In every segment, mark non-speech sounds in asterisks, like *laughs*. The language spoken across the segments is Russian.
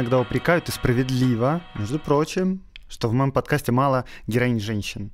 иногда упрекают, и справедливо, между прочим, что в моем подкасте мало героинь женщин.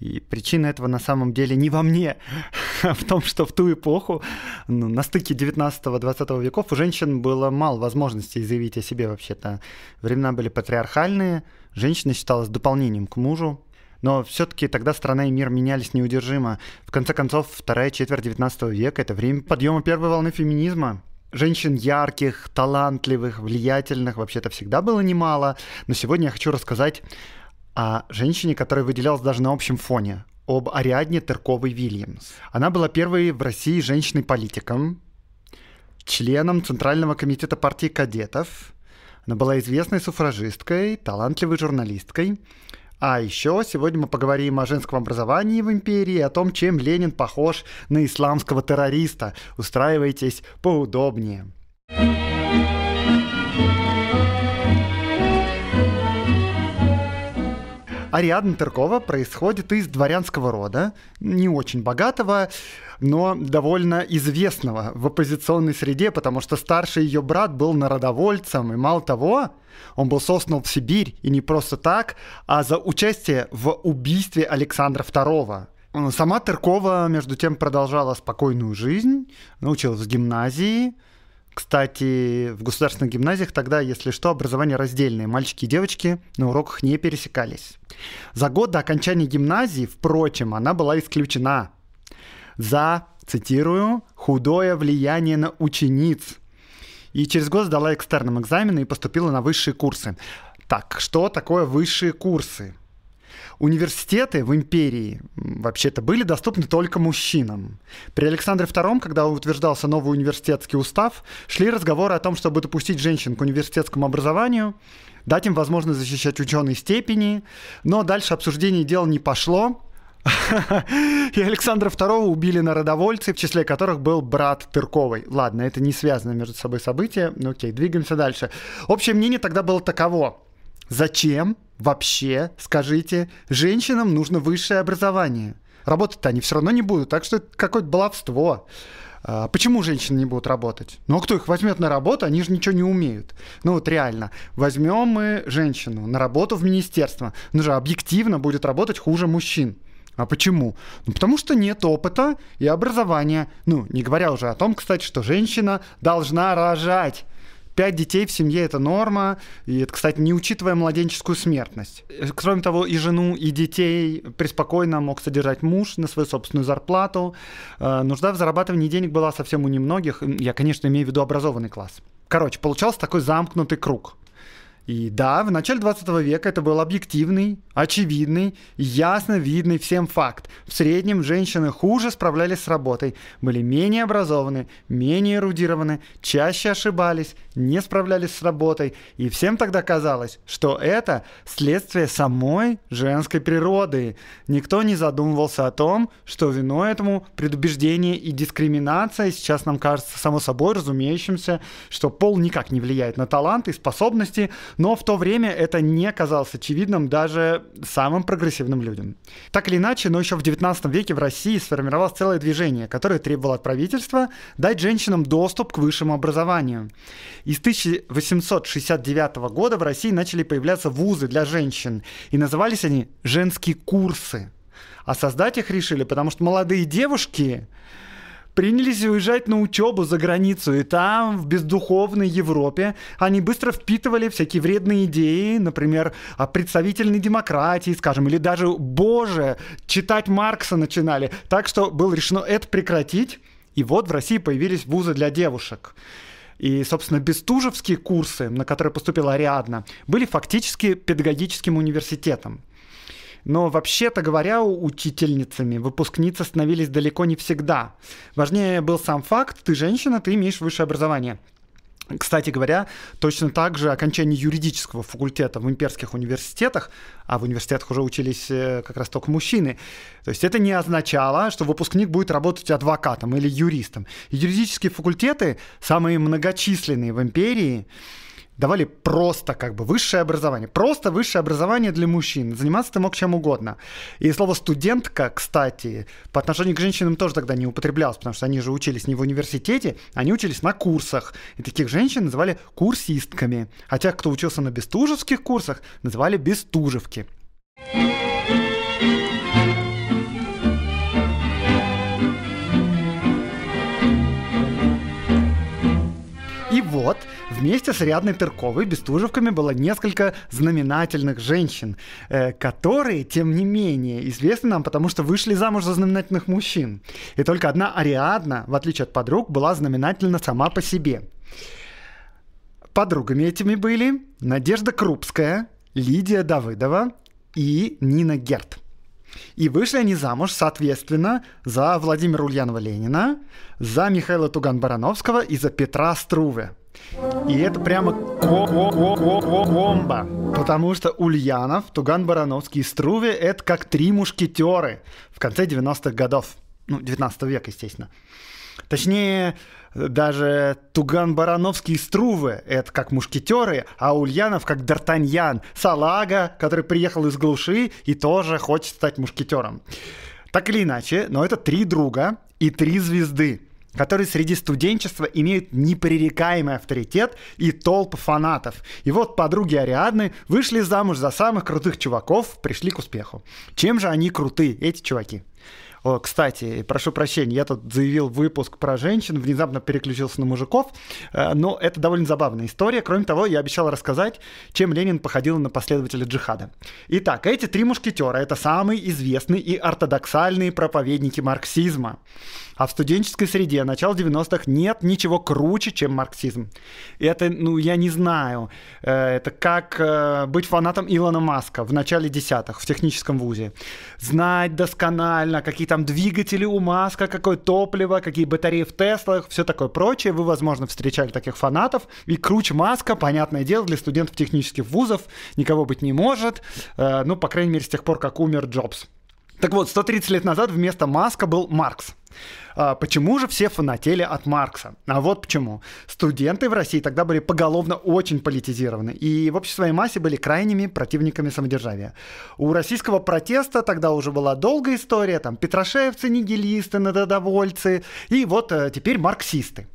И причина этого на самом деле не во мне, *laughs* а в том, что в ту эпоху, ну, на стыке 19-20 веков, у женщин было мало возможностей заявить о себе вообще-то. Времена были патриархальные, женщина считалась дополнением к мужу, но все-таки тогда страна и мир менялись неудержимо. В конце концов, вторая четверть 19 века — это время подъема первой волны феминизма женщин ярких, талантливых, влиятельных вообще-то всегда было немало, но сегодня я хочу рассказать о женщине, которая выделялась даже на общем фоне, об Ариадне Терковой Вильямс. Она была первой в России женщиной-политиком, членом Центрального комитета партии кадетов. Она была известной суфражисткой, талантливой журналисткой, а еще сегодня мы поговорим о женском образовании в империи, о том, чем Ленин похож на исламского террориста. Устраивайтесь поудобнее. thank you Ариадна Тыркова происходит из дворянского рода, не очень богатого, но довольно известного в оппозиционной среде, потому что старший ее брат был народовольцем, и мало того, он был сослан в Сибирь, и не просто так, а за участие в убийстве Александра II. Сама Тыркова, между тем, продолжала спокойную жизнь, научилась в гимназии, кстати, в государственных гимназиях тогда, если что, образование раздельное. Мальчики и девочки на уроках не пересекались. За год до окончания гимназии, впрочем, она была исключена за, цитирую, «худое влияние на учениц». И через год сдала экстерном экзамены и поступила на высшие курсы. Так, что такое высшие курсы? Университеты в империи вообще-то были доступны только мужчинам. При Александре II, когда утверждался новый университетский устав, шли разговоры о том, чтобы допустить женщин к университетскому образованию, дать им возможность защищать ученые степени, но дальше обсуждение дел не пошло, *laughs* и Александра II убили народовольцы, в числе которых был брат Тырковой. Ладно, это не связано между собой события, но ну окей, двигаемся дальше. Общее мнение тогда было таково. Зачем вообще, скажите, женщинам нужно высшее образование? Работать-то они все равно не будут, так что это какое-то баловство. А, почему женщины не будут работать? Ну а кто их возьмет на работу, они же ничего не умеют. Ну вот реально, возьмем мы женщину на работу в министерство, ну же объективно будет работать хуже мужчин. А почему? Ну, потому что нет опыта и образования. Ну, не говоря уже о том, кстати, что женщина должна рожать пять детей в семье это норма, и это, кстати, не учитывая младенческую смертность. Кроме того, и жену, и детей преспокойно мог содержать муж на свою собственную зарплату. Э, нужда в зарабатывании денег была совсем у немногих. Я, конечно, имею в виду образованный класс. Короче, получался такой замкнутый круг. И да, в начале 20 века это был объективный, очевидный, ясно видный всем факт. В среднем женщины хуже справлялись с работой, были менее образованы, менее эрудированы, чаще ошибались, не справлялись с работой. И всем тогда казалось, что это следствие самой женской природы. Никто не задумывался о том, что виной этому предубеждение и дискриминация. Сейчас нам кажется само собой разумеющимся, что пол никак не влияет на таланты и способности, но в то время это не казалось очевидным даже самым прогрессивным людям. Так или иначе, но еще в 19 веке в России сформировалось целое движение, которое требовало от правительства дать женщинам доступ к высшему образованию. И с 1869 года в России начали появляться вузы для женщин, и назывались они «женские курсы». А создать их решили, потому что молодые девушки принялись уезжать на учебу за границу, и там, в бездуховной Европе, они быстро впитывали всякие вредные идеи, например, о представительной демократии, скажем, или даже, боже, читать Маркса начинали. Так что было решено это прекратить, и вот в России появились вузы для девушек. И, собственно, бестужевские курсы, на которые поступила Ариадна, были фактически педагогическим университетом. Но вообще-то говоря, учительницами выпускницы становились далеко не всегда. Важнее был сам факт, ты женщина, ты имеешь высшее образование. Кстати говоря, точно так же окончание юридического факультета в имперских университетах, а в университетах уже учились э, как раз только мужчины, то есть это не означало, что выпускник будет работать адвокатом или юристом. Юридические факультеты, самые многочисленные в империи, давали просто как бы высшее образование. Просто высшее образование для мужчин. Заниматься ты мог чем угодно. И слово «студентка», кстати, по отношению к женщинам тоже тогда не употреблялось, потому что они же учились не в университете, они учились на курсах. И таких женщин называли курсистками. А тех, кто учился на бестужевских курсах, называли «бестужевки». И вот – Вместе с Рядной Перковой Бестужевками было несколько знаменательных женщин, э, которые, тем не менее, известны нам, потому что вышли замуж за знаменательных мужчин. И только одна Ариадна, в отличие от подруг, была знаменательна сама по себе. Подругами этими были Надежда Крупская, Лидия Давыдова и Нина Герт. И вышли они замуж, соответственно, за Владимира Ульянова Ленина, за Михаила Туган-Барановского и за Петра Струве. И это прямо комба. Потому что Ульянов, Туган Барановский и Струве — это как три мушкетеры в конце 90-х годов. Ну, 19 века, естественно. Точнее, даже Туган Барановский и Струве — это как мушкетеры, а Ульянов как Д'Артаньян, салага, который приехал из глуши и тоже хочет стать мушкетером. Так или иначе, но это три друга и три звезды который среди студенчества имеет непререкаемый авторитет и толп фанатов. И вот подруги Ариадны вышли замуж за самых крутых чуваков, пришли к успеху. Чем же они крутые, эти чуваки? О, кстати, прошу прощения, я тут заявил выпуск про женщин, внезапно переключился на мужиков, э, но это довольно забавная история. Кроме того, я обещал рассказать, чем Ленин походил на последователя джихада. Итак, эти три мушкетера — это самые известные и ортодоксальные проповедники марксизма. А в студенческой среде начала 90-х нет ничего круче, чем марксизм. это, ну, я не знаю, э, это как э, быть фанатом Илона Маска в начале десятых в техническом вузе. Знать досконально какие-то там двигатели у Маска, какое топливо, какие батареи в Теслах, все такое прочее. Вы, возможно, встречали таких фанатов. И круче Маска, понятное дело, для студентов технических вузов никого быть не может. Э, ну, по крайней мере, с тех пор, как умер Джобс. Так вот, 130 лет назад вместо Маска был Маркс. А, почему же все фанатели от Маркса? А вот почему. Студенты в России тогда были поголовно очень политизированы и в общей своей массе были крайними противниками самодержавия. У российского протеста тогда уже была долгая история, там петрошевцы, нигилисты, надодовольцы и вот э, теперь марксисты.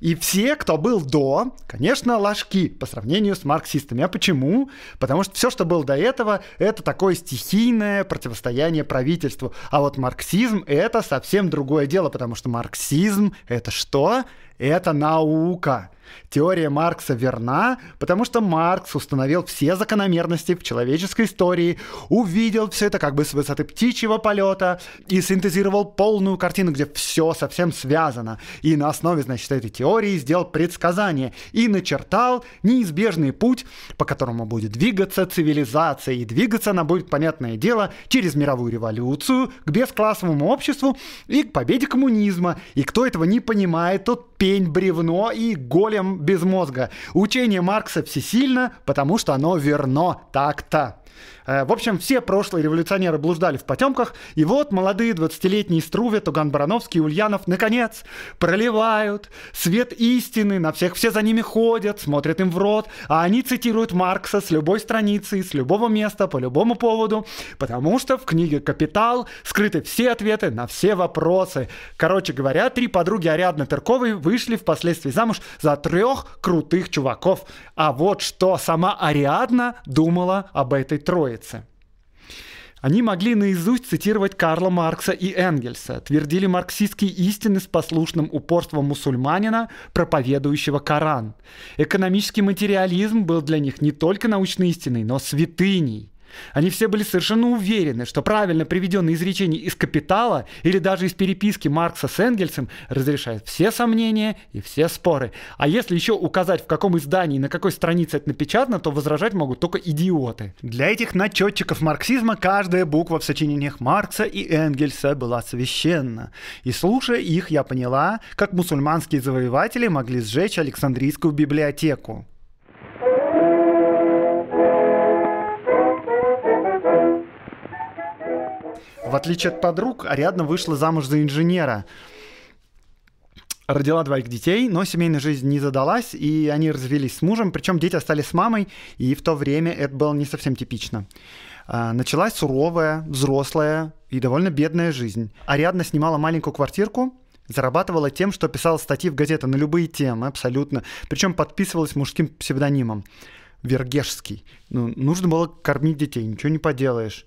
И все, кто был до, конечно, ложки по сравнению с марксистами. А почему? Потому что все, что было до этого, это такое стихийное противостояние правительству. А вот марксизм — это совсем другое дело, потому что марксизм — это что? Это наука. Теория Маркса верна, потому что Маркс установил все закономерности в человеческой истории, увидел все это как бы с высоты птичьего полета и синтезировал полную картину, где все совсем связано. И на основе, значит, этой теории сделал предсказание и начертал неизбежный путь, по которому будет двигаться цивилизация. И двигаться она будет, понятное дело, через мировую революцию, к бесклассовому обществу и к победе коммунизма. И кто этого не понимает, тот тень, бревно и голем без мозга. Учение Маркса всесильно, потому что оно верно так-то. Э, в общем, все прошлые революционеры блуждали в потемках, и вот молодые 20-летние Струве, Туган Барановский, Ульянов, наконец, проливают свет истины, на всех все за ними ходят, смотрят им в рот, а они цитируют Маркса с любой страницы, с любого места, по любому поводу, потому что в книге «Капитал» скрыты все ответы на все вопросы. Короче говоря, три подруги Ариадны Тырковой вышли впоследствии замуж за трех крутых чуваков. А вот что сама Ариадна думала об этой Троицы. Они могли наизусть цитировать Карла Маркса и Энгельса, твердили марксистские истины с послушным упорством мусульманина, проповедующего Коран. Экономический материализм был для них не только научной истиной, но святыней. Они все были совершенно уверены, что правильно приведенные изречения из «Капитала» или даже из переписки Маркса с Энгельсом разрешают все сомнения и все споры. А если еще указать, в каком издании и на какой странице это напечатано, то возражать могут только идиоты. Для этих начетчиков марксизма каждая буква в сочинениях Маркса и Энгельса была священна. И слушая их, я поняла, как мусульманские завоеватели могли сжечь Александрийскую библиотеку. в отличие от подруг, Ариадна вышла замуж за инженера. Родила двоих детей, но семейная жизнь не задалась, и они развелись с мужем, причем дети остались с мамой, и в то время это было не совсем типично. А, началась суровая, взрослая и довольно бедная жизнь. Ариадна снимала маленькую квартирку, зарабатывала тем, что писала статьи в газеты на любые темы абсолютно, причем подписывалась мужским псевдонимом. Вергешский. Ну, нужно было кормить детей, ничего не поделаешь.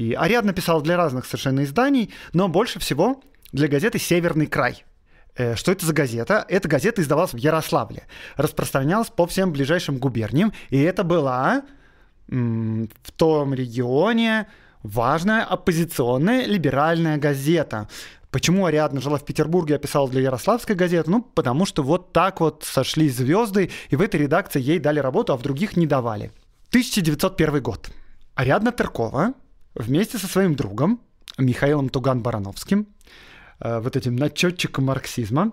И Ариад написал для разных совершенно изданий, но больше всего для газеты «Северный край». Э, что это за газета? Эта газета издавалась в Ярославле, распространялась по всем ближайшим губерниям, и это была в том регионе важная оппозиционная либеральная газета. Почему Ариадна жила в Петербурге, а писал для Ярославской газеты? Ну, потому что вот так вот сошли звезды, и в этой редакции ей дали работу, а в других не давали. 1901 год. Ариадна Тыркова вместе со своим другом Михаилом Туган-Барановским, э, вот этим начетчиком марксизма,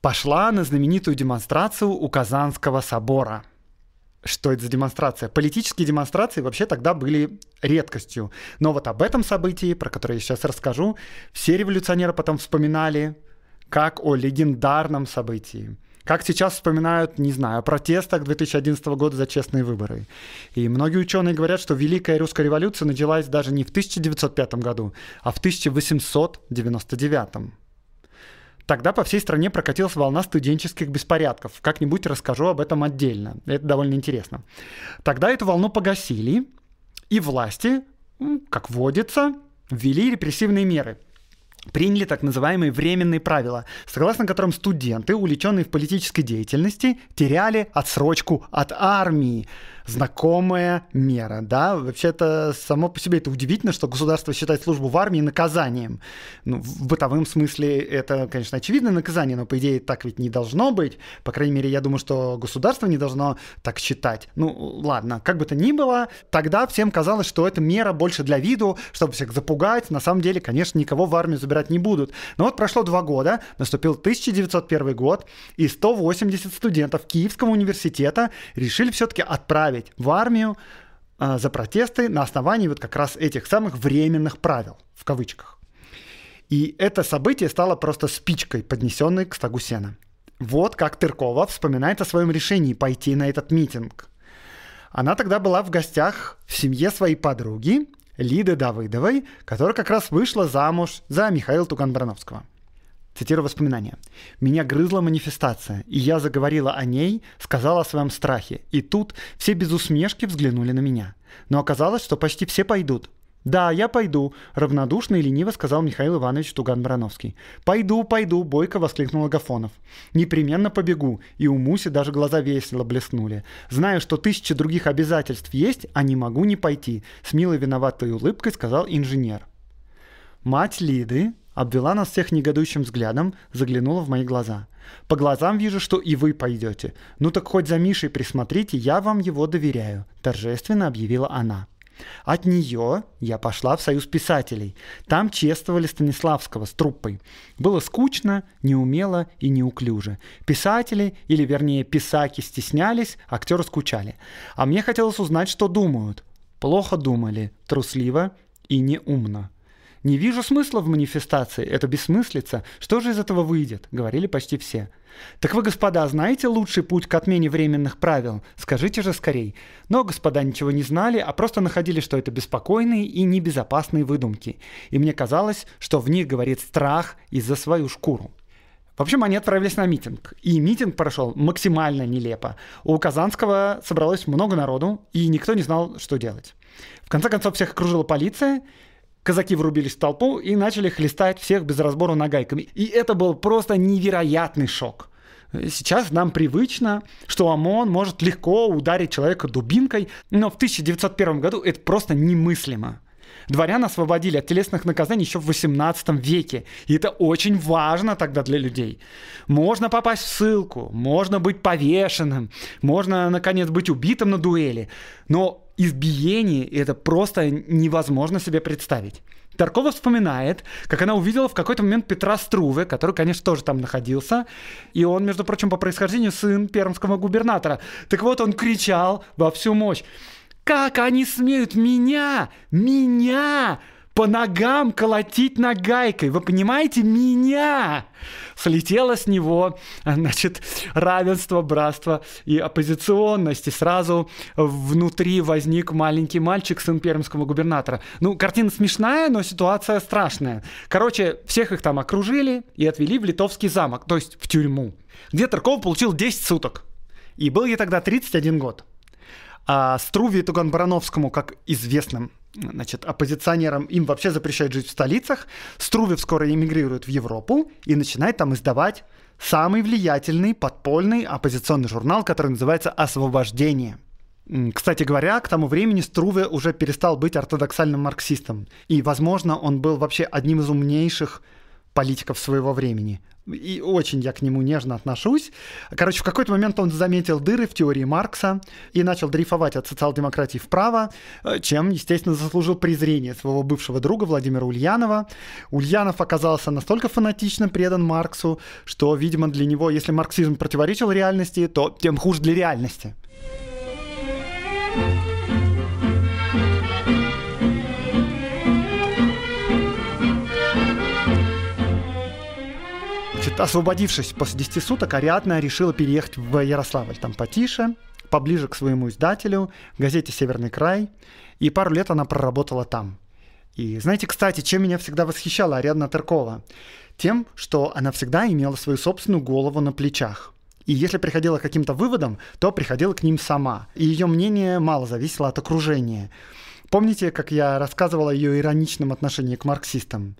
пошла на знаменитую демонстрацию у Казанского собора. Что это за демонстрация? Политические демонстрации вообще тогда были редкостью. Но вот об этом событии, про которое я сейчас расскажу, все революционеры потом вспоминали как о легендарном событии – как сейчас вспоминают, не знаю, о протестах 2011 года за честные выборы. И многие ученые говорят, что Великая Русская революция началась даже не в 1905 году, а в 1899. Тогда по всей стране прокатилась волна студенческих беспорядков. Как-нибудь расскажу об этом отдельно. Это довольно интересно. Тогда эту волну погасили, и власти, как водится, ввели репрессивные меры – приняли так называемые временные правила, согласно которым студенты, увлеченные в политической деятельности, теряли отсрочку от армии знакомая мера, да. Вообще-то само по себе это удивительно, что государство считает службу в армии наказанием. Ну, в бытовом смысле это, конечно, очевидное наказание, но по идее так ведь не должно быть. По крайней мере, я думаю, что государство не должно так считать. Ну, ладно, как бы то ни было, тогда всем казалось, что это мера больше для виду, чтобы всех запугать. На самом деле, конечно, никого в армию забирать не будут. Но вот прошло два года, наступил 1901 год, и 180 студентов Киевского университета решили все-таки отправить отправить в армию а, за протесты на основании вот как раз этих самых временных правил, в кавычках. И это событие стало просто спичкой, поднесенной к стогу сена. Вот как Тыркова вспоминает о своем решении пойти на этот митинг. Она тогда была в гостях в семье своей подруги Лиды Давыдовой, которая как раз вышла замуж за Михаила Туганбрановского. Цитирую воспоминания. «Меня грызла манифестация, и я заговорила о ней, сказала о своем страхе, и тут все без усмешки взглянули на меня. Но оказалось, что почти все пойдут. «Да, я пойду», — равнодушно и лениво сказал Михаил Иванович Туган-Барановский. «Пойду, пойду», — бойко воскликнул Агафонов. «Непременно побегу», и у Муси даже глаза весело блеснули. «Знаю, что тысячи других обязательств есть, а не могу не пойти», — с милой виноватой улыбкой сказал инженер. Мать Лиды, Обвела нас всех негодующим взглядом, заглянула в мои глаза. «По глазам вижу, что и вы пойдете. Ну так хоть за Мишей присмотрите, я вам его доверяю», – торжественно объявила она. От нее я пошла в Союз писателей. Там чествовали Станиславского с труппой. Было скучно, неумело и неуклюже. Писатели, или вернее писаки, стеснялись, актеры скучали. А мне хотелось узнать, что думают. Плохо думали, трусливо и неумно. Не вижу смысла в манифестации, это бессмыслица. Что же из этого выйдет? Говорили почти все. Так вы, господа, знаете лучший путь к отмене временных правил? Скажите же скорей. Но господа ничего не знали, а просто находили, что это беспокойные и небезопасные выдумки. И мне казалось, что в них говорит страх из за свою шкуру. В общем, они отправились на митинг. И митинг прошел максимально нелепо. У Казанского собралось много народу, и никто не знал, что делать. В конце концов, всех окружила полиция, Казаки врубились в толпу и начали хлестать всех без разбора нагайками. И это был просто невероятный шок. Сейчас нам привычно, что ОМОН может легко ударить человека дубинкой, но в 1901 году это просто немыслимо. Дворян освободили от телесных наказаний еще в 18 веке, и это очень важно тогда для людей. Можно попасть в ссылку, можно быть повешенным, можно, наконец, быть убитым на дуэли, но избиение и это просто невозможно себе представить. Таркова вспоминает, как она увидела в какой-то момент Петра Струве, который, конечно, тоже там находился, и он, между прочим, по происхождению сын пермского губернатора. Так вот, он кричал во всю мощь. «Как они смеют меня! Меня!» по ногам колотить нагайкой. Вы понимаете, меня слетело с него, значит, равенство, братство и оппозиционность. И сразу внутри возник маленький мальчик, сын пермского губернатора. Ну, картина смешная, но ситуация страшная. Короче, всех их там окружили и отвели в литовский замок, то есть в тюрьму, где Тарков получил 10 суток. И был ей тогда 31 год. А Струве Туган-Барановскому, как известным значит, оппозиционерам им вообще запрещают жить в столицах. Струвев скоро эмигрирует в Европу и начинает там издавать самый влиятельный подпольный оппозиционный журнал, который называется «Освобождение». Кстати говоря, к тому времени Струве уже перестал быть ортодоксальным марксистом. И, возможно, он был вообще одним из умнейших политиков своего времени и очень я к нему нежно отношусь. Короче, в какой-то момент он заметил дыры в теории Маркса и начал дрейфовать от социал-демократии вправо, э, чем, естественно, заслужил презрение своего бывшего друга Владимира Ульянова. Ульянов оказался настолько фанатично предан Марксу, что, видимо, для него, если марксизм противоречил реальности, то тем хуже для реальности. Освободившись после 10 суток, Ариадна решила переехать в Ярославль, там потише, поближе к своему издателю, газете «Северный край», и пару лет она проработала там. И знаете, кстати, чем меня всегда восхищала Ариадна Теркова, Тем, что она всегда имела свою собственную голову на плечах. И если приходила к каким-то выводам, то приходила к ним сама. И ее мнение мало зависело от окружения. Помните, как я рассказывала о ее ироничном отношении к марксистам?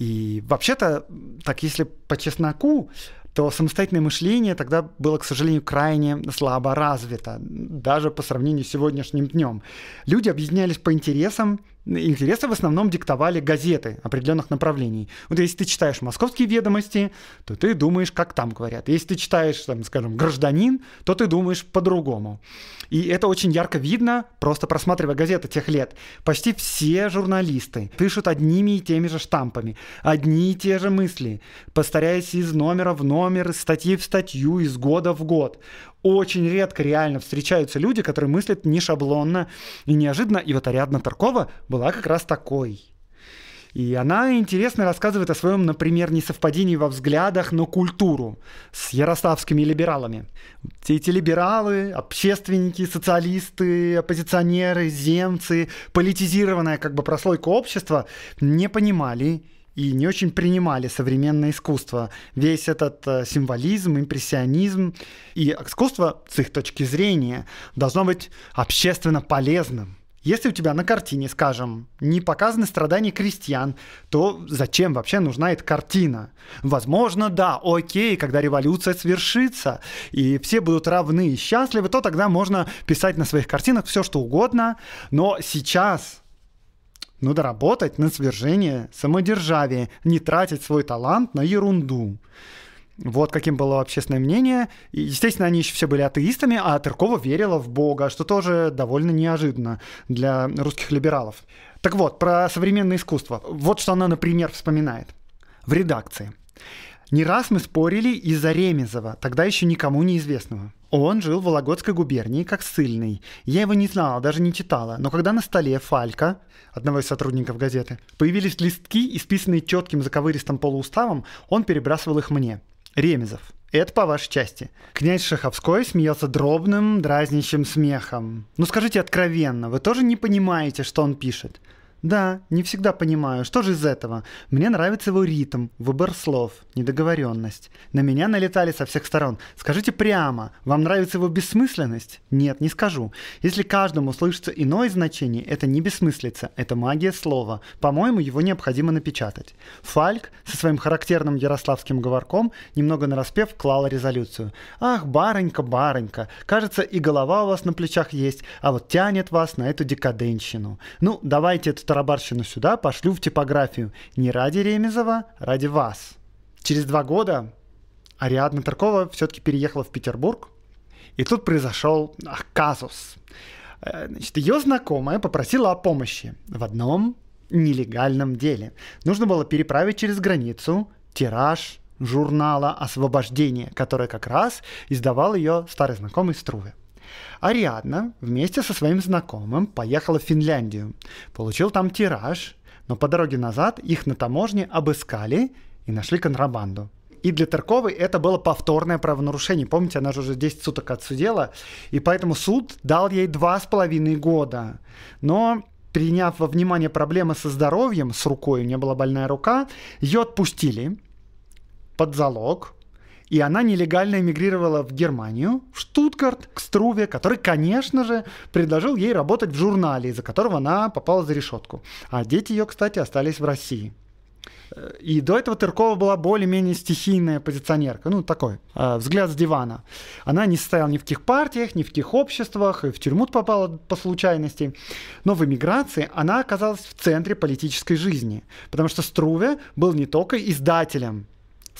И вообще-то, так если по чесноку, то самостоятельное мышление тогда было, к сожалению, крайне слабо развито, даже по сравнению с сегодняшним днем. Люди объединялись по интересам, интересы в основном диктовали газеты определенных направлений. Вот если ты читаешь «Московские ведомости», то ты думаешь, как там говорят. Если ты читаешь, там, скажем, «Гражданин», то ты думаешь по-другому. И это очень ярко видно, просто просматривая газеты тех лет. Почти все журналисты пишут одними и теми же штампами, одни и те же мысли, повторяясь из номера в номер, из статьи в статью, из года в год очень редко реально встречаются люди, которые мыслят не шаблонно и неожиданно. И вот Ариадна Таркова была как раз такой. И она интересно рассказывает о своем, например, несовпадении во взглядах на культуру с ярославскими либералами. Все эти либералы, общественники, социалисты, оппозиционеры, земцы, политизированная как бы прослойка общества не понимали и не очень принимали современное искусство. Весь этот э, символизм, импрессионизм и искусство, с их точки зрения, должно быть общественно полезным. Если у тебя на картине, скажем, не показаны страдания крестьян, то зачем вообще нужна эта картина? Возможно, да, окей, когда революция свершится, и все будут равны и счастливы, то тогда можно писать на своих картинах все, что угодно. Но сейчас надо работать на свержение самодержавия, не тратить свой талант на ерунду. Вот каким было общественное мнение. И, естественно, они еще все были атеистами, а Тыркова верила в Бога, что тоже довольно неожиданно для русских либералов. Так вот, про современное искусство. Вот что она, например, вспоминает. В редакции. Не раз мы спорили из-за Ремезова, тогда еще никому неизвестного. Он жил в Вологодской губернии как ссыльный. Я его не знала, даже не читала, но когда на столе Фалька, одного из сотрудников газеты, появились листки, исписанные четким заковыристым полууставом, он перебрасывал их мне. Ремезов. Это по вашей части. Князь Шаховской смеялся дробным, дразнящим смехом. Ну скажите откровенно, вы тоже не понимаете, что он пишет? Да, не всегда понимаю, что же из этого. Мне нравится его ритм, выбор слов, недоговоренность. На меня налетали со всех сторон. Скажите прямо, вам нравится его бессмысленность? Нет, не скажу. Если каждому слышится иное значение, это не бессмыслица, это магия слова. По-моему, его необходимо напечатать. Фальк со своим характерным ярославским говорком, немного нараспев, клал резолюцию. Ах, баронька, баронька, кажется и голова у вас на плечах есть, а вот тянет вас на эту декаденщину. Ну, давайте это тарабарщину сюда пошлю в типографию. Не ради Ремезова, ради вас. Через два года Ариадна Таркова все-таки переехала в Петербург. И тут произошел ах, казус. Э, значит, ее знакомая попросила о помощи в одном нелегальном деле. Нужно было переправить через границу тираж журнала «Освобождение», который как раз издавал ее старый знакомый Струве. Ариадна вместе со своим знакомым поехала в Финляндию. Получил там тираж, но по дороге назад их на таможне обыскали и нашли контрабанду. И для Тарковой это было повторное правонарушение. Помните, она же уже 10 суток отсудила, и поэтому суд дал ей два с половиной года. Но приняв во внимание проблемы со здоровьем, с рукой, у нее была больная рука, ее отпустили под залог, и она нелегально эмигрировала в Германию, в Штутгарт, к Струве, который, конечно же, предложил ей работать в журнале, из-за которого она попала за решетку. А дети ее, кстати, остались в России. Э, и до этого Тыркова была более-менее стихийная позиционерка, ну, такой, э, взгляд с дивана. Она не состояла ни в каких партиях, ни в каких обществах, и в тюрьму попала по случайности. Но в эмиграции она оказалась в центре политической жизни, потому что Струве был не только издателем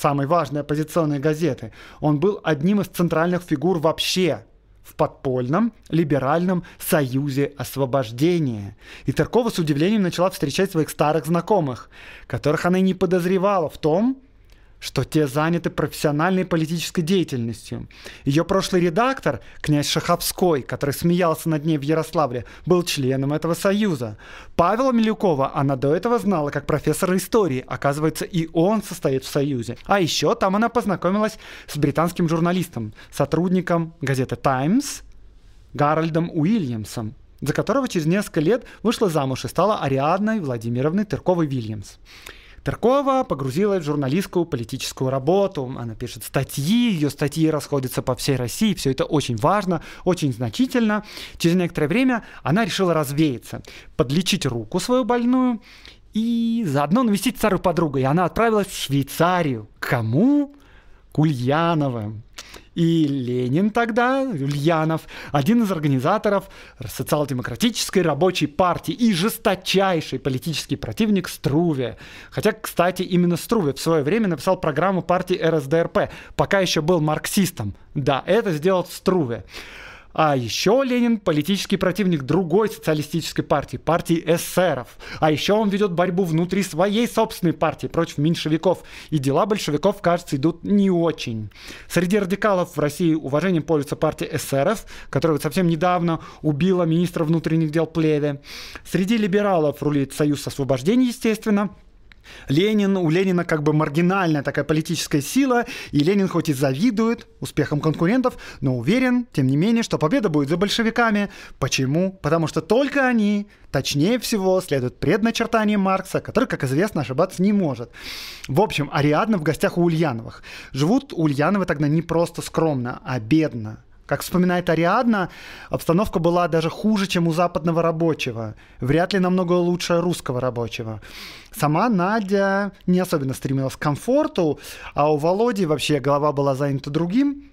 самой важной оппозиционной газеты, он был одним из центральных фигур вообще в подпольном либеральном союзе освобождения. И Таркова с удивлением начала встречать своих старых знакомых, которых она и не подозревала в том, что те заняты профессиональной политической деятельностью. Ее прошлый редактор, князь Шаховской, который смеялся над ней в Ярославле, был членом этого союза. Павела Милюкова она до этого знала как профессора истории. Оказывается, и он состоит в союзе. А еще там она познакомилась с британским журналистом, сотрудником газеты «Таймс», Гарольдом Уильямсом, за которого через несколько лет вышла замуж и стала Ариадной Владимировной Тырковой-Вильямс. Таркова погрузилась в журналистскую политическую работу. Она пишет статьи, ее статьи расходятся по всей России. Все это очень важно, очень значительно. Через некоторое время она решила развеяться, подлечить руку свою больную и заодно навестить старую подругу. И она отправилась в Швейцарию. К кому? К Ульяновым. И Ленин тогда, Ульянов, один из организаторов социал-демократической рабочей партии и жесточайший политический противник Струве. Хотя, кстати, именно Струве в свое время написал программу партии РСДРП, пока еще был марксистом. Да, это сделал Струве. А еще Ленин политический противник другой социалистической партии, партии эсеров. А еще он ведет борьбу внутри своей собственной партии против меньшевиков. И дела большевиков, кажется, идут не очень. Среди радикалов в России уважением пользуется партия эсеров, которая вот совсем недавно убила министра внутренних дел Плеве. Среди либералов рулит Союз освобождения, естественно. Ленин, у Ленина как бы маргинальная такая политическая сила, и Ленин хоть и завидует успехам конкурентов, но уверен, тем не менее, что победа будет за большевиками. Почему? Потому что только они, точнее всего, следуют предначертаниям Маркса, который, как известно, ошибаться не может. В общем, Ариадна в гостях у Ульяновых. Живут Ульяновы тогда не просто скромно, а бедно как вспоминает Ариадна, обстановка была даже хуже, чем у западного рабочего. Вряд ли намного лучше русского рабочего. Сама Надя не особенно стремилась к комфорту, а у Володи вообще голова была занята другим.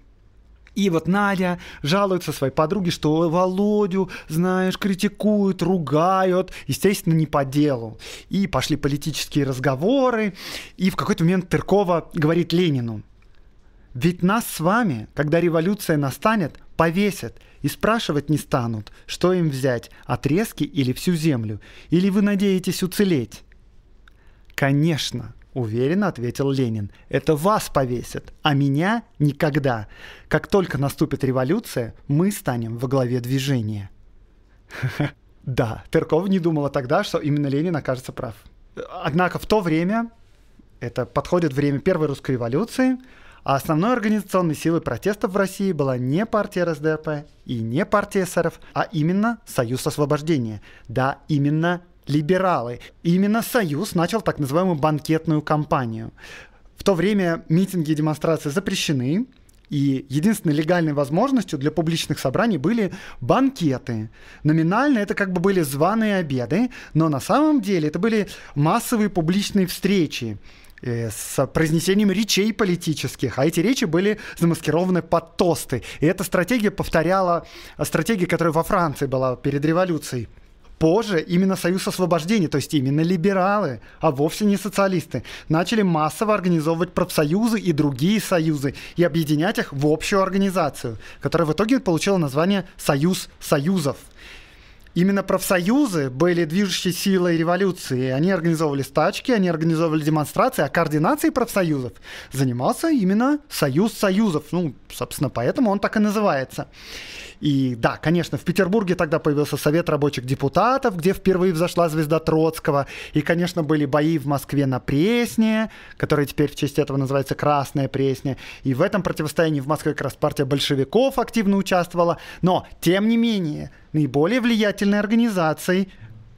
И вот Надя жалуется своей подруге, что Володю, знаешь, критикуют, ругают, естественно, не по делу. И пошли политические разговоры, и в какой-то момент Тыркова говорит Ленину – ведь нас с вами, когда революция настанет, повесят и спрашивать не станут, что им взять, отрезки или всю землю. Или вы надеетесь уцелеть? Конечно, уверенно ответил Ленин. Это вас повесят, а меня никогда. Как только наступит революция, мы станем во главе движения. *laughs* Да, Терков не думала тогда, что именно Ленин окажется прав. Однако в то время, это подходит время первой русской революции, а основной организационной силой протестов в России была не партия РСДРП и не партия СРФ, а именно Союз Освобождения. Да, именно либералы. И именно Союз начал так называемую банкетную кампанию. В то время митинги и демонстрации запрещены, и единственной легальной возможностью для публичных собраний были банкеты. Номинально это как бы были званые обеды, но на самом деле это были массовые публичные встречи Э, с произнесением речей политических, а эти речи были замаскированы под тосты. И эта стратегия повторяла э, стратегию, которая во Франции была перед революцией. Позже именно Союз Освобождения, то есть именно либералы, а вовсе не социалисты, начали массово организовывать профсоюзы и другие союзы и объединять их в общую организацию, которая в итоге получила название «Союз Союзов». Именно профсоюзы были движущей силой революции. Они организовывали стачки, они организовывали демонстрации, а координацией профсоюзов занимался именно Союз Союзов. Ну, собственно, поэтому он так и называется. И да, конечно, в Петербурге тогда появился Совет рабочих депутатов, где впервые взошла звезда Троцкого. И, конечно, были бои в Москве на Пресне, которая теперь в честь этого называется Красная Пресня. И в этом противостоянии в Москве как раз партия большевиков активно участвовала. Но, тем не менее, наиболее влиятельной организацией,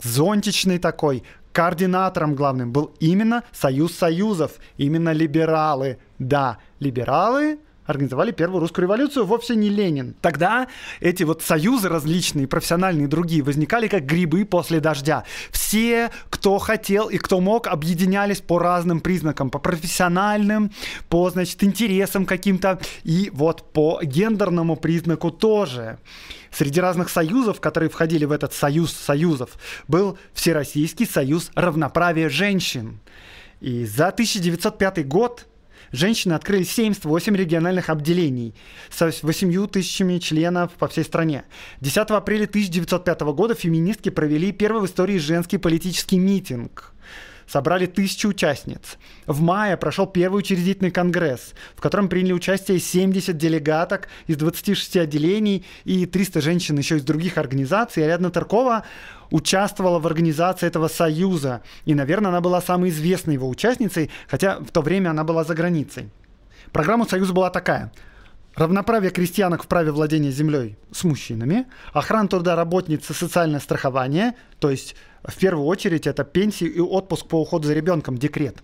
зонтичной такой, координатором главным был именно Союз Союзов, именно либералы. Да, либералы организовали первую русскую революцию, вовсе не Ленин. Тогда эти вот союзы различные, профессиональные и другие, возникали как грибы после дождя. Все, кто хотел и кто мог, объединялись по разным признакам, по профессиональным, по, значит, интересам каким-то и вот по гендерному признаку тоже. Среди разных союзов, которые входили в этот союз союзов, был Всероссийский союз равноправия женщин. И за 1905 год женщины открыли 78 региональных отделений с 8 тысячами членов по всей стране. 10 апреля 1905 года феминистки провели первый в истории женский политический митинг собрали тысячи участниц. В мае прошел первый учредительный конгресс, в котором приняли участие 70 делегаток из 26 отделений и 300 женщин еще из других организаций. Ариадна Таркова участвовала в организации этого союза. И, наверное, она была самой известной его участницей, хотя в то время она была за границей. Программа союза была такая равноправие крестьянок в праве владения землей с мужчинами, охрана труда работницы, социальное страхование, то есть в первую очередь это пенсии и отпуск по уходу за ребенком, декрет,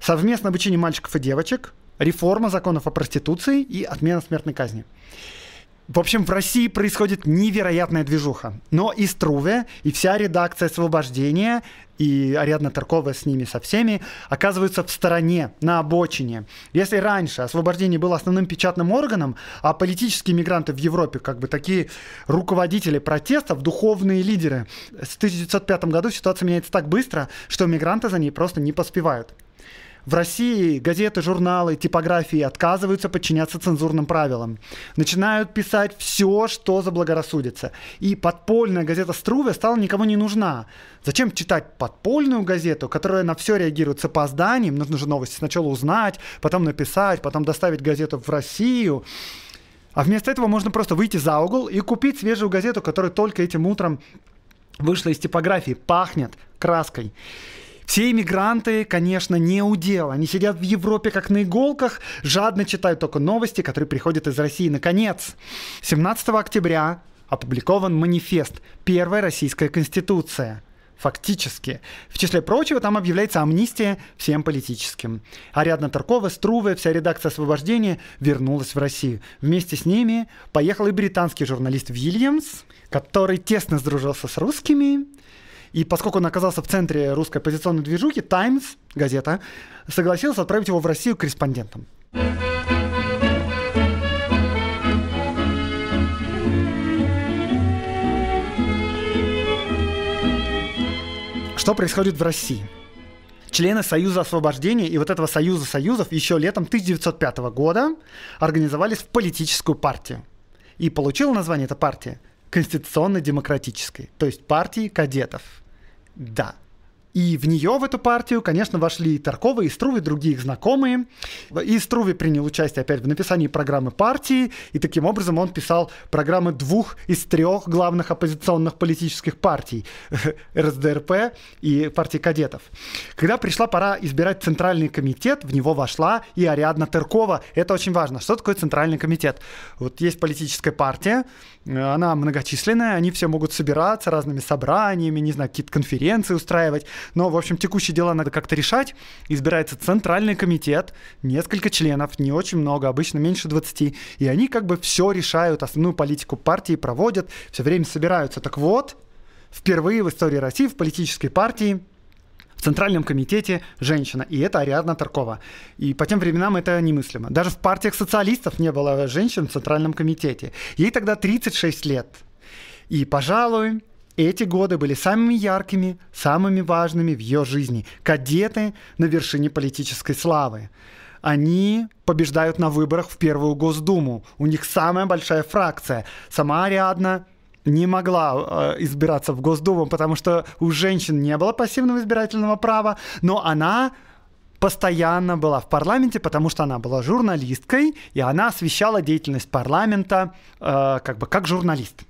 совместное обучение мальчиков и девочек, реформа законов о проституции и отмена смертной казни. В общем, в России происходит невероятная движуха. Но и Струве, и вся редакция «Освобождения», и Ариадна Таркова с ними, со всеми, оказываются в стороне, на обочине. Если раньше «Освобождение» было основным печатным органом, а политические мигранты в Европе, как бы такие руководители протестов, духовные лидеры, с 1905 году ситуация меняется так быстро, что мигранты за ней просто не поспевают. В России газеты, журналы, типографии отказываются подчиняться цензурным правилам. Начинают писать все, что заблагорассудится. И подпольная газета «Струве» стала никому не нужна. Зачем читать подпольную газету, которая на все реагирует с опозданием? Нужно же новости сначала узнать, потом написать, потом доставить газету в Россию. А вместо этого можно просто выйти за угол и купить свежую газету, которая только этим утром вышла из типографии, пахнет краской. Все иммигранты, конечно, не удел. Они сидят в Европе как на иголках, жадно читают только новости, которые приходят из России. Наконец, 17 октября опубликован манифест «Первая российская конституция» фактически. В числе прочего, там объявляется амнистия всем политическим. Ариадна Таркова, Струве, вся редакция «Освобождения» вернулась в Россию. Вместе с ними поехал и британский журналист Вильямс, который тесно сдружился с русскими, и поскольку он оказался в центре русской оппозиционной движухи, Times газета, согласилась отправить его в Россию корреспондентом. Что происходит в России? Члены Союза освобождения и вот этого Союза союзов еще летом 1905 года организовались в политическую партию. И получила название эта партия конституционно-демократической, то есть партии кадетов. Да, и в нее, в эту партию, конечно, вошли и Таркова, и Струве, другие их знакомые. И Струве принял участие опять в написании программы партии, и таким образом он писал программы двух из трех главных оппозиционных политических партий *laughs* – РСДРП и партии кадетов. Когда пришла пора избирать Центральный комитет, в него вошла и Ариадна Таркова. Это очень важно. Что такое Центральный комитет? Вот есть политическая партия, э, она многочисленная, они все могут собираться разными собраниями, не знаю, какие-то конференции устраивать. Но, в общем, текущие дела надо как-то решать. Избирается центральный комитет, несколько членов, не очень много, обычно меньше 20. И они как бы все решают, основную политику партии проводят, все время собираются. Так вот, впервые в истории России в политической партии в Центральном комитете женщина, и это Ариадна Таркова. И по тем временам это немыслимо. Даже в партиях социалистов не было женщин в Центральном комитете. Ей тогда 36 лет. И, пожалуй, эти годы были самыми яркими, самыми важными в ее жизни. Кадеты на вершине политической славы. Они побеждают на выборах в Первую Госдуму. У них самая большая фракция. Сама Ариадна не могла э, избираться в Госдуму, потому что у женщин не было пассивного избирательного права, но она постоянно была в парламенте, потому что она была журналисткой, и она освещала деятельность парламента э, как бы как журналист.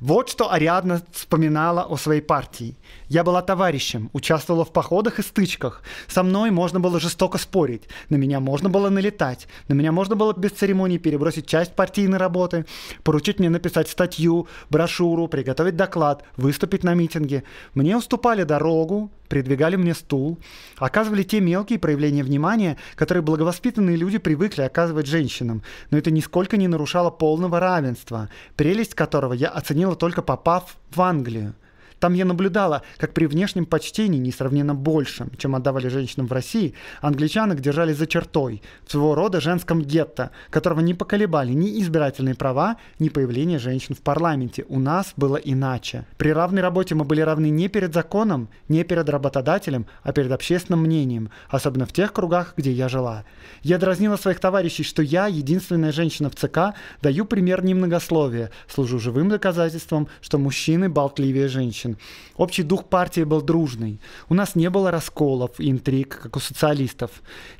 Вот что Ариадна вспоминала о своей партии. Я была товарищем, участвовала в походах и стычках. Со мной можно было жестоко спорить, на меня можно было налетать, на меня можно было без церемоний перебросить часть партийной работы, поручить мне написать статью, брошюру, приготовить доклад, выступить на митинге. Мне уступали дорогу, придвигали мне стул, оказывали те мелкие проявления внимания, которые благовоспитанные люди привыкли оказывать женщинам, но это нисколько не нарушало полного равенства, прелесть которого я оценила только попав в Англию. Там я наблюдала, как при внешнем почтении несравненно большем, чем отдавали женщинам в России, англичанок держали за чертой, в своего рода женском гетто, которого не поколебали ни избирательные права, ни появление женщин в парламенте. У нас было иначе. При равной работе мы были равны не перед законом, не перед работодателем, а перед общественным мнением, особенно в тех кругах, где я жила. Я дразнила своих товарищей, что я, единственная женщина в ЦК, даю пример немногословия, служу живым доказательством, что мужчины болтливее женщин женщин. Общий дух партии был дружный. У нас не было расколов и интриг, как у социалистов.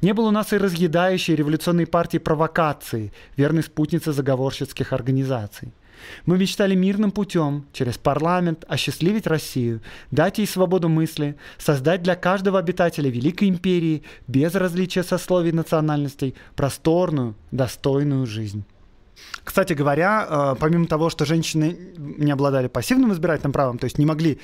Не было у нас и разъедающей революционной партии провокации, верной спутницы заговорщицких организаций. Мы мечтали мирным путем, через парламент, осчастливить Россию, дать ей свободу мысли, создать для каждого обитателя Великой Империи, без различия сословий и национальностей, просторную, достойную жизнь. Кстати говоря, э, помимо того, что женщины не обладали пассивным избирательным правом, то есть не могли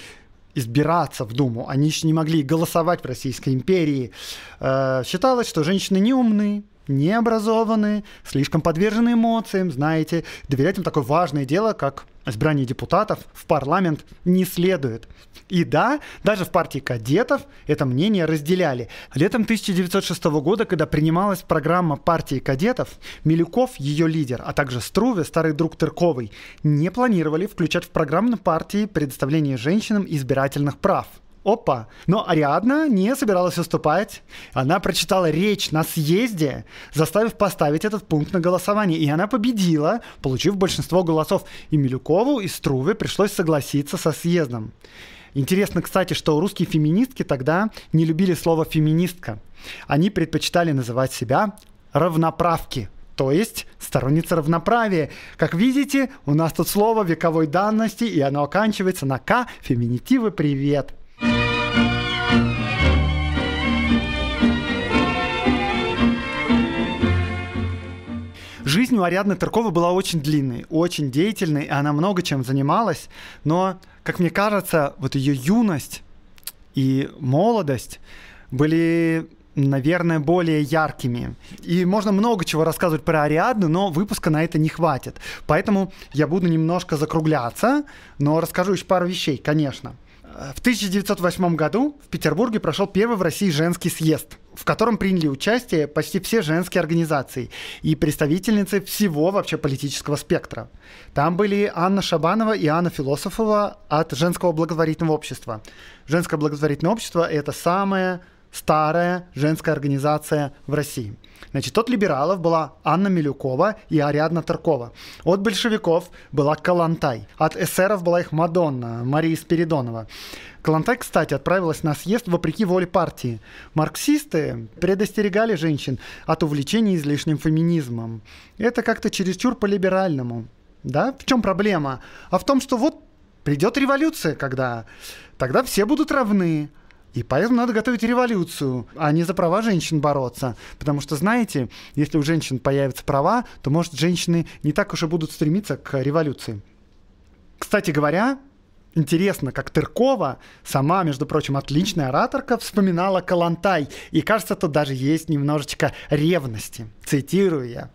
избираться в Думу, они еще не могли голосовать в Российской империи, э, считалось, что женщины не умные необразованные, слишком подвержены эмоциям, знаете, доверять им такое важное дело, как избрание депутатов в парламент не следует. И да, даже в партии кадетов это мнение разделяли. Летом 1906 года, когда принималась программа партии кадетов, Милюков, ее лидер, а также Струве, старый друг Тырковой, не планировали включать в программу партии предоставление женщинам избирательных прав – опа. Но Ариадна не собиралась уступать. Она прочитала речь на съезде, заставив поставить этот пункт на голосование. И она победила, получив большинство голосов. И Милюкову, и Струве пришлось согласиться со съездом. Интересно, кстати, что русские феминистки тогда не любили слово «феминистка». Они предпочитали называть себя «равноправки», то есть сторонница равноправия. Как видите, у нас тут слово вековой данности, и оно оканчивается на «к», феминитивы «привет». Жизнь у Ариадны Таркова была очень длинной, очень деятельной, и она много чем занималась, но, как мне кажется, вот ее юность и молодость были наверное, более яркими. И можно много чего рассказывать про Ариадну, но выпуска на это не хватит. Поэтому я буду немножко закругляться, но расскажу еще пару вещей, конечно. Э, в 1908 году в Петербурге прошел первый в России женский съезд – в котором приняли участие почти все женские организации и представительницы всего вообще политического спектра. Там были Анна Шабанова и Анна Философова от Женского благотворительного общества. Женское благотворительное общество – это самое старая женская организация в России. Значит, от либералов была Анна Милюкова и Ариадна Таркова. От большевиков была Калантай. От эсеров была их Мадонна, Мария Спиридонова. Калантай, кстати, отправилась на съезд вопреки воле партии. Марксисты предостерегали женщин от увлечения излишним феминизмом. Это как-то чересчур по-либеральному. Да? В чем проблема? А в том, что вот придет революция, когда тогда все будут равны, и поэтому надо готовить революцию, а не за права женщин бороться. Потому что, знаете, если у женщин появятся права, то, может, женщины не так уж и будут стремиться к революции. Кстати говоря, Интересно, как Тыркова, сама, между прочим, отличная ораторка, вспоминала Калантай. И кажется, тут даже есть немножечко ревности. Цитирую я.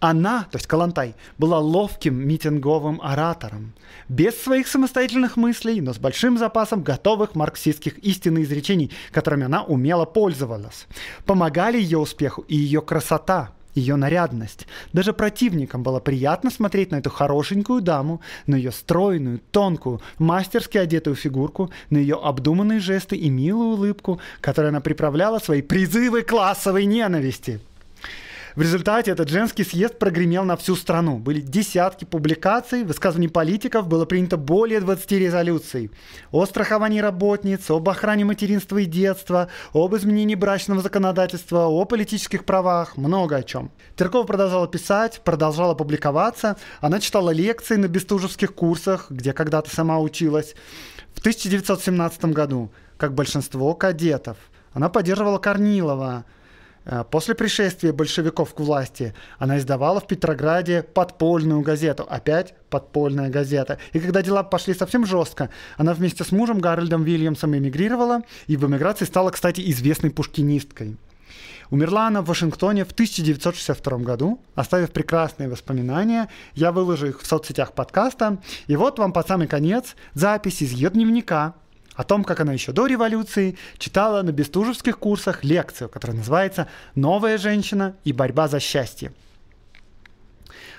Она, то есть Калантай, была ловким митинговым оратором, без своих самостоятельных мыслей, но с большим запасом готовых марксистских истин и изречений, которыми она умело пользовалась. Помогали ее успеху и ее красота, ее нарядность. Даже противникам было приятно смотреть на эту хорошенькую даму, на ее стройную, тонкую, мастерски одетую фигурку, на ее обдуманные жесты и милую улыбку, которой она приправляла свои призывы классовой ненависти. В результате этот женский съезд прогремел на всю страну. Были десятки публикаций, высказываний политиков, было принято более 20 резолюций. О страховании работниц, об охране материнства и детства, об изменении брачного законодательства, о политических правах, много о чем. Тыркова продолжала писать, продолжала публиковаться. Она читала лекции на бестужевских курсах, где когда-то сама училась. В 1917 году, как большинство кадетов, она поддерживала Корнилова, Э, после пришествия большевиков к власти она издавала в Петрограде подпольную газету. Опять подпольная газета. И когда дела пошли совсем жестко, она вместе с мужем Гарольдом Вильямсом эмигрировала и в эмиграции стала, кстати, известной пушкинисткой. Умерла она в Вашингтоне в 1962 году, оставив прекрасные воспоминания. Я выложу их в соцсетях подкаста. И вот вам под самый конец запись из ее дневника, о том, как она еще до революции читала на бестужевских курсах лекцию, которая называется «Новая женщина и борьба за счастье».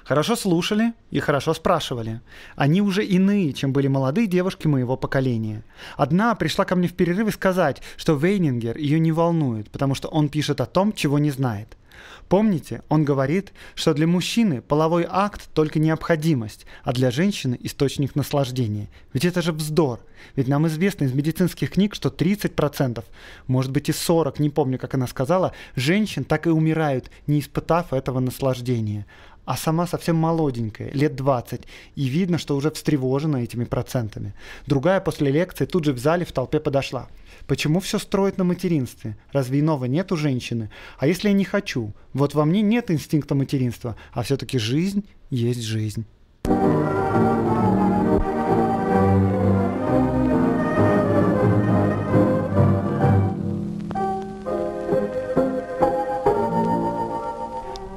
Хорошо слушали и хорошо спрашивали. Они уже иные, чем были молодые девушки моего поколения. Одна пришла ко мне в перерыв и сказать, что Вейнингер ее не волнует, потому что он пишет о том, чего не знает – Помните, он говорит, что для мужчины половой акт только необходимость, а для женщины источник наслаждения. Ведь это же вздор. Ведь нам известно из медицинских книг, что 30%, может быть и 40%, не помню, как она сказала, женщин так и умирают, не испытав этого наслаждения а сама совсем молоденькая, лет 20, и видно, что уже встревожена этими процентами. Другая после лекции тут же в зале в толпе подошла. Почему все строит на материнстве? Разве иного нет у женщины? А если я не хочу? Вот во мне нет инстинкта материнства, а все-таки жизнь есть жизнь.